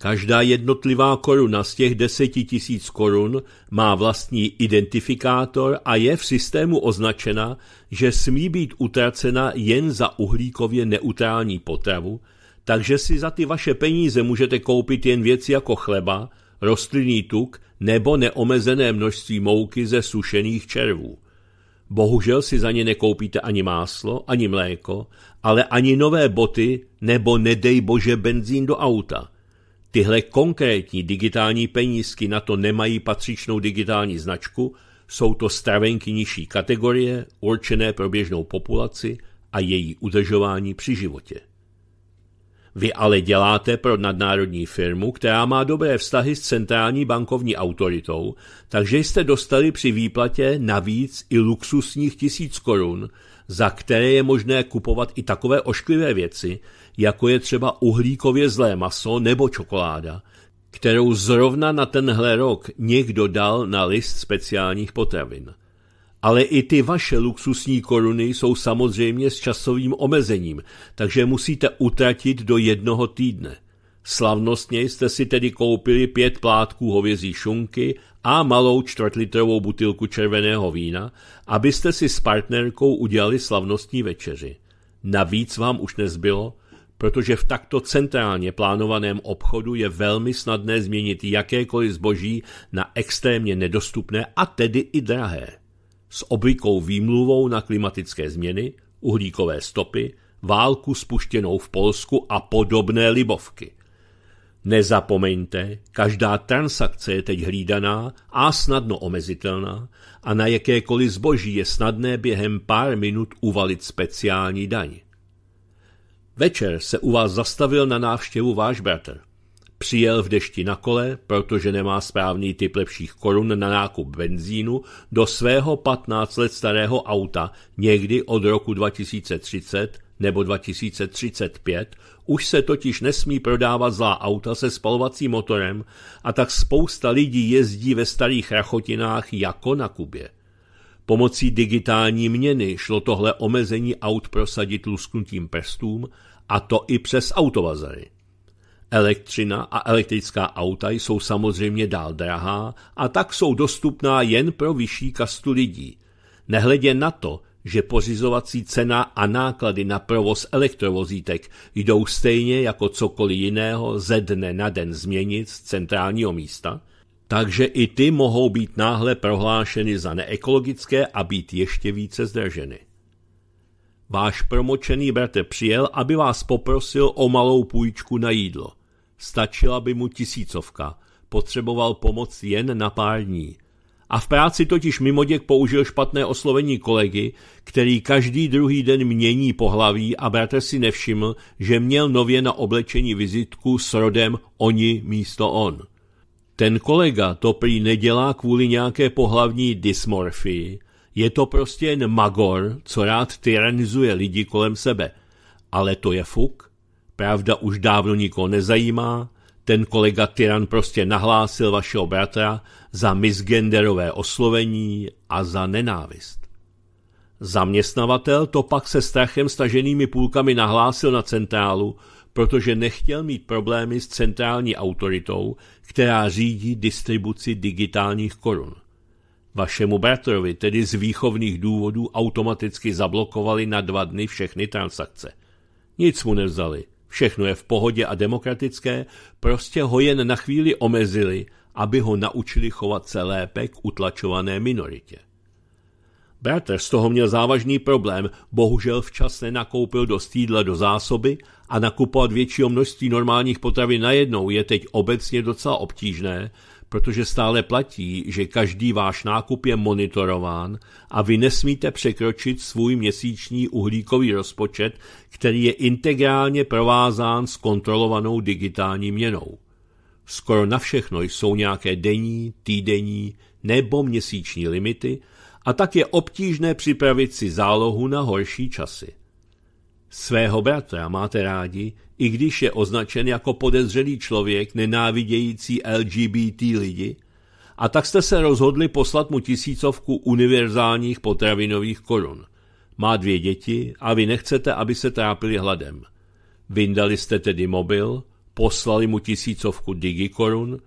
Každá jednotlivá koruna z těch deseti tisíc korun má vlastní identifikátor a je v systému označena, že smí být utracena jen za uhlíkově neutrální potravu, takže si za ty vaše peníze můžete koupit jen věci jako chleba, rostlinný tuk nebo neomezené množství mouky ze sušených červů. Bohužel si za ně nekoupíte ani máslo, ani mléko, ale ani nové boty nebo nedej bože benzín do auta – Tyhle konkrétní digitální penízky na to nemají patřičnou digitální značku, jsou to stravenky nižší kategorie, určené pro běžnou populaci a její udržování při životě. Vy ale děláte pro nadnárodní firmu, která má dobré vztahy s centrální bankovní autoritou, takže jste dostali při výplatě navíc i luxusních tisíc korun, za které je možné kupovat i takové ošklivé věci, jako je třeba uhlíkově zlé maso nebo čokoláda, kterou zrovna na tenhle rok někdo dal na list speciálních potravin. Ale i ty vaše luxusní koruny jsou samozřejmě s časovým omezením, takže musíte utratit do jednoho týdne. Slavnostně jste si tedy koupili pět plátků hovězí šunky a malou čtvrtlitrovou butilku červeného vína, abyste si s partnerkou udělali slavnostní večeři. Navíc vám už nezbylo, protože v takto centrálně plánovaném obchodu je velmi snadné změnit jakékoliv zboží na extrémně nedostupné a tedy i drahé. S oblikou výmluvou na klimatické změny, uhlíkové stopy, válku spuštěnou v Polsku a podobné libovky. Nezapomeňte, každá transakce je teď hlídaná a snadno omezitelná a na jakékoliv zboží je snadné během pár minut uvalit speciální daň. Večer se u vás zastavil na návštěvu váš bratr. Přijel v dešti na kole, protože nemá správný typ lepších korun na nákup benzínu do svého 15 let starého auta někdy od roku 2030 nebo 2035 už se totiž nesmí prodávat zlá auta se spalovacím motorem a tak spousta lidí jezdí ve starých rachotinách jako na Kubě. Pomocí digitální měny šlo tohle omezení aut prosadit lusknutím prstům a to i přes autovazary. Elektřina a elektrická auta jsou samozřejmě dál drahá a tak jsou dostupná jen pro vyšší kastu lidí. Nehledě na to, že pořizovací cena a náklady na provoz elektrovozítek jdou stejně jako cokoliv jiného ze dne na den změnit z centrálního místa, takže i ty mohou být náhle prohlášeny za neekologické a být ještě více zdrženy. Váš promočený bratr přijel, aby vás poprosil o malou půjčku na jídlo. Stačila by mu tisícovka, potřeboval pomoc jen na pár dní – a v práci totiž mimoděk použil špatné oslovení kolegy, který každý druhý den mění pohlaví a bratr si nevšiml, že měl nově na oblečení vizitku s rodem oni místo on. Ten kolega to prý nedělá kvůli nějaké pohlavní dysmorfii, je to prostě jen magor, co rád tyranizuje lidi kolem sebe. Ale to je fuk. Pravda už dávno nikoho nezajímá, ten kolega Tyran prostě nahlásil vašeho bratra za misgenderové oslovení a za nenávist. Zaměstnavatel to pak se strachem staženými půlkami nahlásil na centrálu, protože nechtěl mít problémy s centrální autoritou, která řídí distribuci digitálních korun. Vašemu bratrovi tedy z výchovných důvodů automaticky zablokovali na dva dny všechny transakce. Nic mu nevzali, Všechno je v pohodě a demokratické, prostě ho jen na chvíli omezili, aby ho naučili chovat se lépe k utlačované minoritě. Bratr z toho měl závažný problém, bohužel včas nenakoupil dost jídla do zásoby a nakupovat většího množství normálních potravy najednou je teď obecně docela obtížné, protože stále platí, že každý váš nákup je monitorován a vy nesmíte překročit svůj měsíční uhlíkový rozpočet, který je integrálně provázán s kontrolovanou digitální měnou. Skoro na všechno jsou nějaké denní, týdenní nebo měsíční limity a tak je obtížné připravit si zálohu na horší časy. Svého bratra máte rádi, i když je označen jako podezřelý člověk nenávidějící LGBT lidi, a tak jste se rozhodli poslat mu tisícovku univerzálních potravinových korun. Má dvě děti a vy nechcete, aby se trápili hladem. Vyndali jste tedy mobil, poslali mu tisícovku digikorun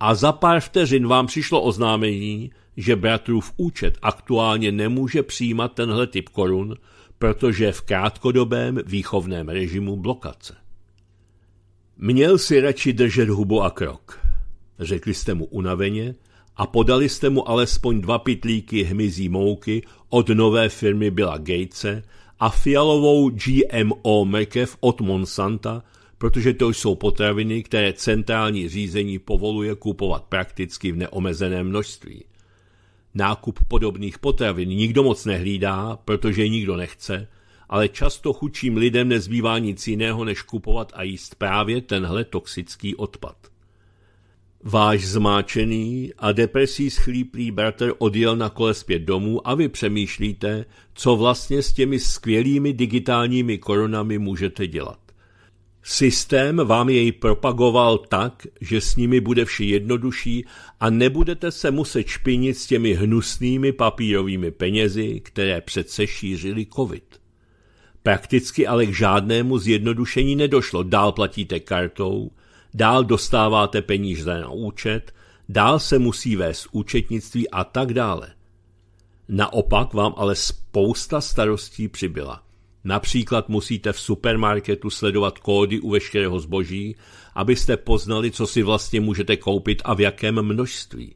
a za pár vteřin vám přišlo oznámení, že bratrův účet aktuálně nemůže přijímat tenhle typ korun, protože v krátkodobém výchovném režimu blokace. Měl si radši držet hubu a krok. Řekli jste mu unaveně a podali jste mu alespoň dva pitlíky hmyzí mouky od nové firmy Billa Gatese a fialovou GMO mekev od Monsanta, protože to jsou potraviny, které centrální řízení povoluje kupovat prakticky v neomezeném množství. Nákup podobných potravin nikdo moc nehlídá, protože nikdo nechce, ale často chučím lidem nezbývá nic jiného, než kupovat a jíst právě tenhle toxický odpad. Váš zmáčený a depresí schlíplý bratr odjel na kole zpět domů a vy přemýšlíte, co vlastně s těmi skvělými digitálními koronami můžete dělat. Systém vám jej propagoval tak, že s nimi bude vše jednodušší a nebudete se muset špinit s těmi hnusnými papírovými penězi, které přece šířili covid. Prakticky ale k žádnému zjednodušení nedošlo. Dál platíte kartou, dál dostáváte peníze na účet, dál se musí vést účetnictví a tak dále. Naopak vám ale spousta starostí přibyla. Například musíte v supermarketu sledovat kódy u veškerého zboží, abyste poznali, co si vlastně můžete koupit a v jakém množství.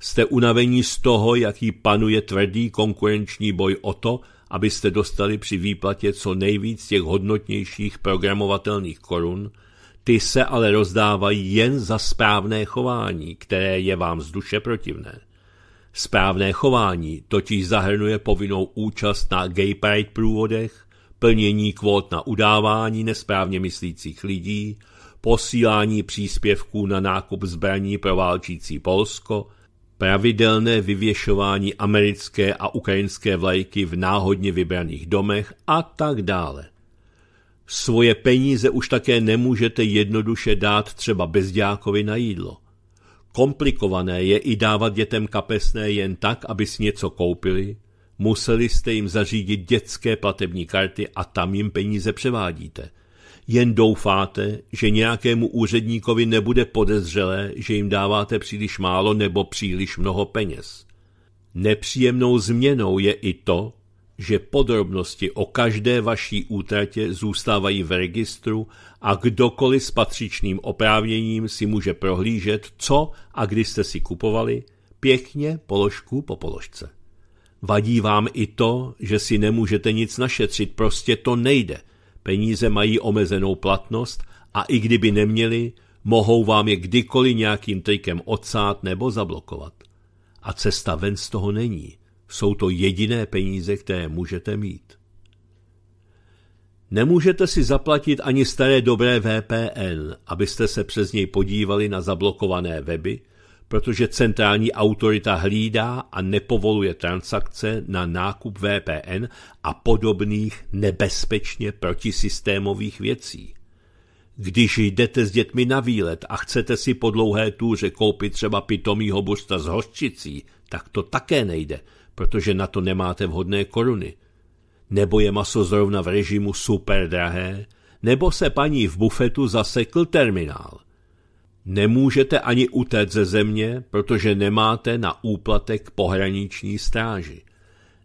Jste unavení z toho, jaký panuje tvrdý konkurenční boj o to, abyste dostali při výplatě co nejvíc těch hodnotnějších programovatelných korun, ty se ale rozdávají jen za správné chování, které je vám z duše protivné. Správné chování totiž zahrnuje povinnou účast na gay pride průvodech, plnění kvót na udávání nesprávně myslících lidí, posílání příspěvků na nákup zbraní pro válčící Polsko – pravidelné vyvěšování americké a ukrajinské vlajky v náhodně vybraných domech a tak dále. Svoje peníze už také nemůžete jednoduše dát třeba bezďákovi na jídlo. Komplikované je i dávat dětem kapesné jen tak, aby si něco koupili, museli jste jim zařídit dětské platební karty a tam jim peníze převádíte – jen doufáte, že nějakému úředníkovi nebude podezřelé, že jim dáváte příliš málo nebo příliš mnoho peněz. Nepříjemnou změnou je i to, že podrobnosti o každé vaší útratě zůstávají v registru a kdokoliv s patřičným oprávněním si může prohlížet, co a kdy jste si kupovali, pěkně položku po položce. Vadí vám i to, že si nemůžete nic našetřit, prostě to nejde – Peníze mají omezenou platnost a i kdyby neměli, mohou vám je kdykoliv nějakým trikem odsát nebo zablokovat. A cesta ven z toho není. Jsou to jediné peníze, které můžete mít. Nemůžete si zaplatit ani staré dobré VPN, abyste se přes něj podívali na zablokované weby, protože centrální autorita hlídá a nepovoluje transakce na nákup VPN a podobných nebezpečně protisystémových věcí. Když jdete s dětmi na výlet a chcete si po dlouhé túře koupit třeba pitomýho buřta s hořčicí, tak to také nejde, protože na to nemáte vhodné koruny. Nebo je maso zrovna v režimu super drahé, nebo se paní v bufetu zasekl terminál. Nemůžete ani utéct ze země, protože nemáte na úplatek pohraniční stráži.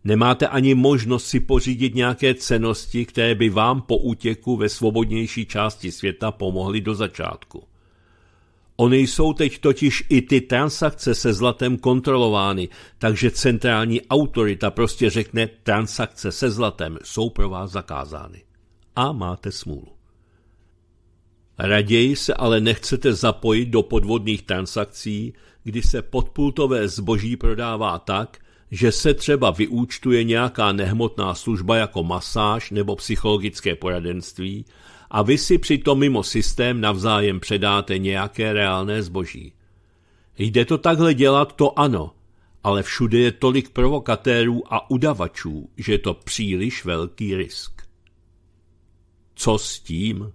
Nemáte ani možnost si pořídit nějaké cenosti, které by vám po útěku ve svobodnější části světa pomohly do začátku. Ony jsou teď totiž i ty transakce se zlatem kontrolovány, takže centrální autorita prostě řekne transakce se zlatem jsou pro vás zakázány. A máte smůlu. Raději se ale nechcete zapojit do podvodných transakcí, kdy se podpultové zboží prodává tak, že se třeba vyúčtuje nějaká nehmotná služba jako masáž nebo psychologické poradenství a vy si přitom mimo systém navzájem předáte nějaké reálné zboží. Jde to takhle dělat, to ano, ale všude je tolik provokatérů a udavačů, že je to příliš velký risk. Co s tím?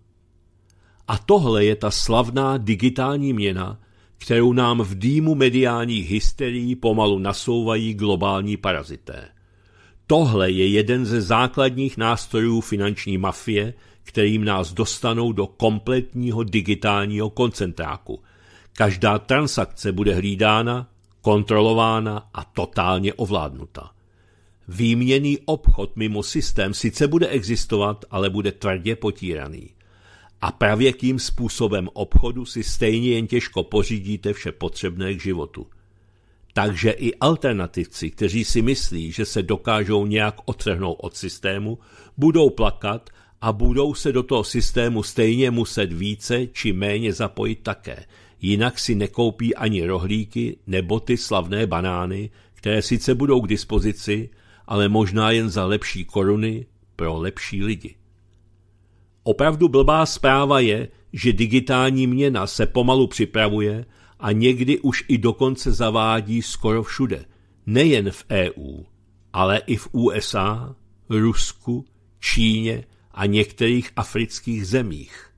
A tohle je ta slavná digitální měna, kterou nám v dýmu mediálních hysterií pomalu nasouvají globální parazité. Tohle je jeden ze základních nástrojů finanční mafie, kterým nás dostanou do kompletního digitálního koncentráku. Každá transakce bude hlídána, kontrolována a totálně ovládnuta. Výměný obchod mimo systém sice bude existovat, ale bude tvrdě potíraný a pravěkým způsobem obchodu si stejně jen těžko pořídíte vše potřebné k životu. Takže i alternativci, kteří si myslí, že se dokážou nějak otrhnout od systému, budou plakat a budou se do toho systému stejně muset více či méně zapojit také. Jinak si nekoupí ani rohlíky nebo ty slavné banány, které sice budou k dispozici, ale možná jen za lepší koruny pro lepší lidi. Opravdu blbá zpráva je, že digitální měna se pomalu připravuje a někdy už i dokonce zavádí skoro všude. Nejen v EU, ale i v USA, Rusku, Číně a některých afrických zemích.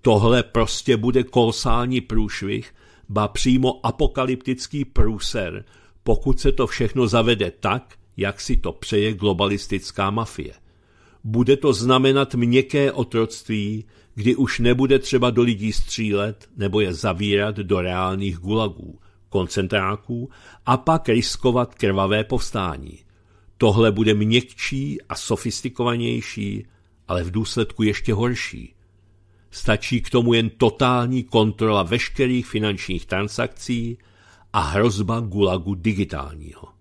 Tohle prostě bude kolosální průšvih, ba přímo apokalyptický průser, pokud se to všechno zavede tak, jak si to přeje globalistická mafie – bude to znamenat měkké otroctví, kdy už nebude třeba do lidí střílet nebo je zavírat do reálných gulagů, koncentráků a pak riskovat krvavé povstání. Tohle bude měkčí a sofistikovanější, ale v důsledku ještě horší. Stačí k tomu jen totální kontrola veškerých finančních transakcí a hrozba gulagu digitálního.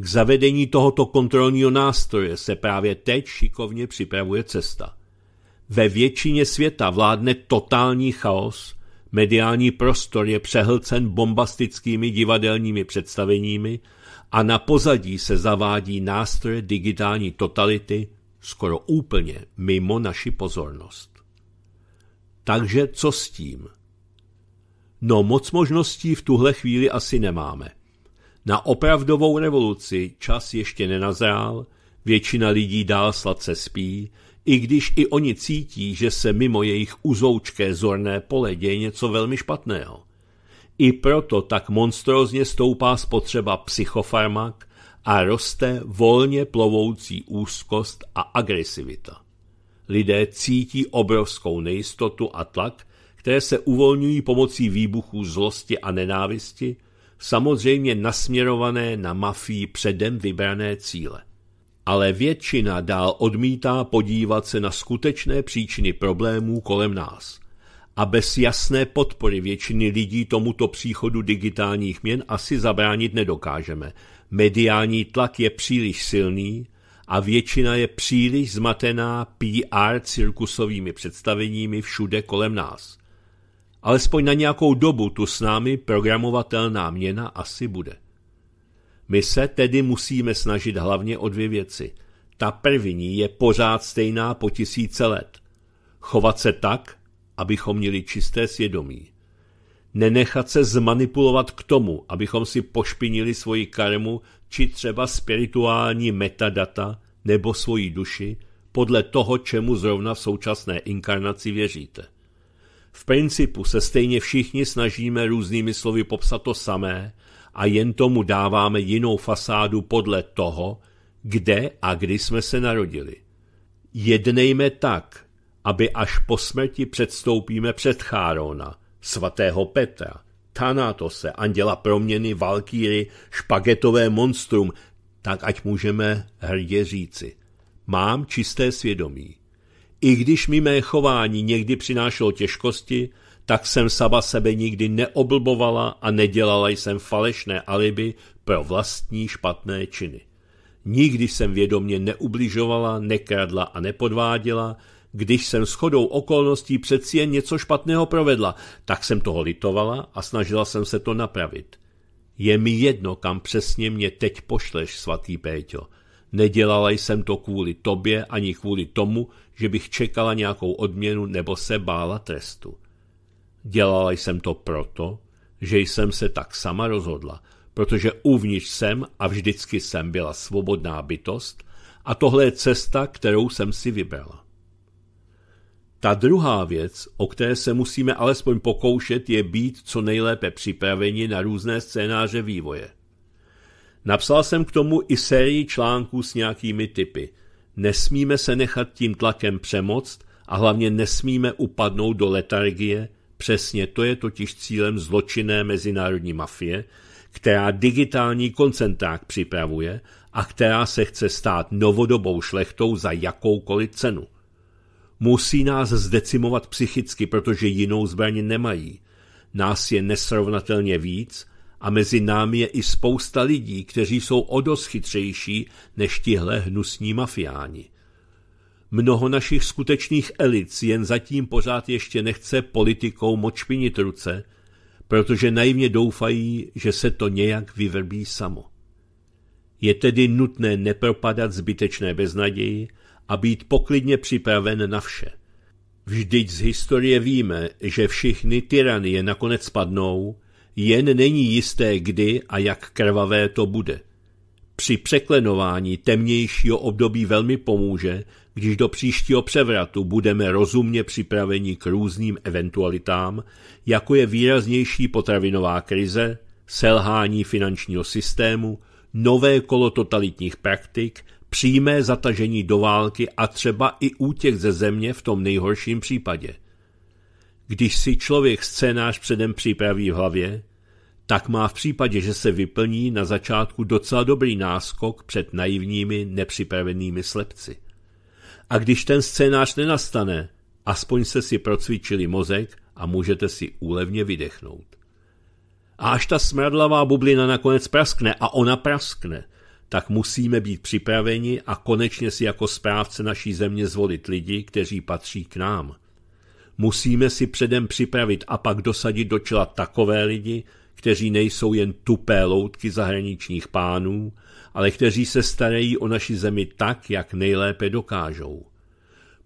K zavedení tohoto kontrolního nástroje se právě teď šikovně připravuje cesta. Ve většině světa vládne totální chaos, mediální prostor je přehlcen bombastickými divadelními představeními a na pozadí se zavádí nástroje digitální totality skoro úplně mimo naši pozornost. Takže co s tím? No moc možností v tuhle chvíli asi nemáme. Na opravdovou revoluci čas ještě nenazrál, většina lidí dál sladce spí, i když i oni cítí, že se mimo jejich uzoučké zorné pole děje něco velmi špatného. I proto tak monstrózně stoupá spotřeba psychofarmak a roste volně plovoucí úzkost a agresivita. Lidé cítí obrovskou nejistotu a tlak, které se uvolňují pomocí výbuchů zlosti a nenávisti, samozřejmě nasměrované na mafii předem vybrané cíle. Ale většina dál odmítá podívat se na skutečné příčiny problémů kolem nás. A bez jasné podpory většiny lidí tomuto příchodu digitálních měn asi zabránit nedokážeme. Mediální tlak je příliš silný a většina je příliš zmatená PR cirkusovými představeními všude kolem nás – Alespoň na nějakou dobu tu s námi programovatelná měna asi bude. My se tedy musíme snažit hlavně o dvě věci. Ta první je pořád stejná po tisíce let. Chovat se tak, abychom měli čisté svědomí. Nenechat se zmanipulovat k tomu, abychom si pošpinili svoji karmu či třeba spirituální metadata nebo svoji duši podle toho, čemu zrovna v současné inkarnaci věříte. V principu se stejně všichni snažíme různými slovy popsat to samé a jen tomu dáváme jinou fasádu podle toho, kde a kdy jsme se narodili. Jednejme tak, aby až po smrti předstoupíme před Chárona, svatého Petra, Tanátose, anděla proměny, valkýry, špagetové monstrum, tak ať můžeme hrdě říci. Mám čisté svědomí. I když mi mé chování někdy přinášelo těžkosti, tak jsem sama sebe nikdy neoblbovala a nedělala jsem falešné alibi pro vlastní špatné činy. Nikdy jsem vědomě neubližovala, nekradla a nepodváděla, když jsem shodou okolností přeci jen něco špatného provedla, tak jsem toho litovala a snažila jsem se to napravit. Je mi jedno, kam přesně mě teď pošleš, svatý Péťo. Nedělala jsem to kvůli tobě ani kvůli tomu, že bych čekala nějakou odměnu nebo se bála trestu. Dělala jsem to proto, že jsem se tak sama rozhodla, protože uvnitř jsem a vždycky jsem byla svobodná bytost a tohle je cesta, kterou jsem si vybrala. Ta druhá věc, o které se musíme alespoň pokoušet, je být co nejlépe připraveni na různé scénáře vývoje – Napsal jsem k tomu i sérii článků s nějakými typy. Nesmíme se nechat tím tlakem přemoct a hlavně nesmíme upadnout do letargie, přesně to je totiž cílem zločinné mezinárodní mafie, která digitální koncentrák připravuje a která se chce stát novodobou šlechtou za jakoukoliv cenu. Musí nás zdecimovat psychicky, protože jinou zbraň nemají. Nás je nesrovnatelně víc – a mezi námi je i spousta lidí, kteří jsou o dost chytřejší než tihle hnusní mafiáni. Mnoho našich skutečných elit jen zatím pořád ještě nechce politikou močpinit ruce, protože naivně doufají, že se to nějak vyvrbí samo. Je tedy nutné nepropadat zbytečné beznaději a být poklidně připraven na vše. Vždyť z historie víme, že všichni tyranie nakonec spadnou jen není jisté kdy a jak krvavé to bude. Při překlenování temnějšího období velmi pomůže, když do příštího převratu budeme rozumně připraveni k různým eventualitám, jako je výraznější potravinová krize, selhání finančního systému, nové kolo totalitních praktik, přímé zatažení do války a třeba i útěk ze země v tom nejhorším případě – když si člověk scénář předem připraví v hlavě, tak má v případě, že se vyplní na začátku docela dobrý náskok před naivními, nepřipravenými slepci. A když ten scénář nenastane, aspoň se si procvičili mozek a můžete si úlevně vydechnout. A až ta smradlavá bublina nakonec praskne a ona praskne, tak musíme být připraveni a konečně si jako správce naší země zvolit lidi, kteří patří k nám – musíme si předem připravit a pak dosadit do čela takové lidi, kteří nejsou jen tupé loutky zahraničních pánů, ale kteří se starají o naši zemi tak, jak nejlépe dokážou.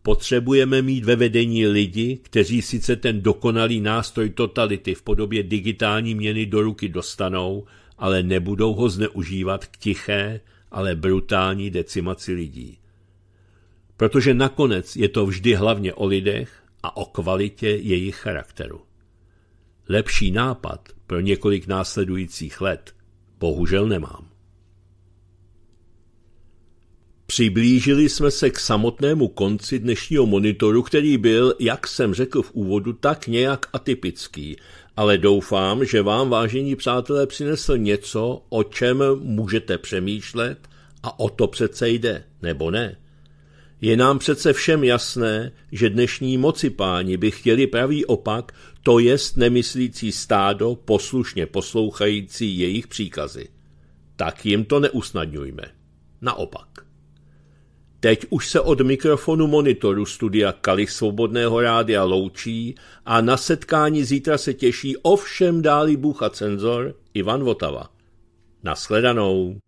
Potřebujeme mít ve vedení lidi, kteří sice ten dokonalý nástroj totality v podobě digitální měny do ruky dostanou, ale nebudou ho zneužívat k tiché, ale brutální decimaci lidí. Protože nakonec je to vždy hlavně o lidech a o kvalitě jejich charakteru. Lepší nápad pro několik následujících let bohužel nemám. Přiblížili jsme se k samotnému konci dnešního monitoru, který byl, jak jsem řekl v úvodu, tak nějak atypický, ale doufám, že vám, vážení přátelé, přinesl něco, o čem můžete přemýšlet a o to přece jde, nebo ne. Je nám přece všem jasné, že dnešní páni by chtěli pravý opak, to jest nemyslící stádo poslušně poslouchající jejich příkazy. Tak jim to neusnadňujme. Naopak. Teď už se od mikrofonu monitoru studia Kalich Svobodného rádia loučí a na setkání zítra se těší ovšem dálí Bůh a cenzor Ivan Votava. Naschledanou.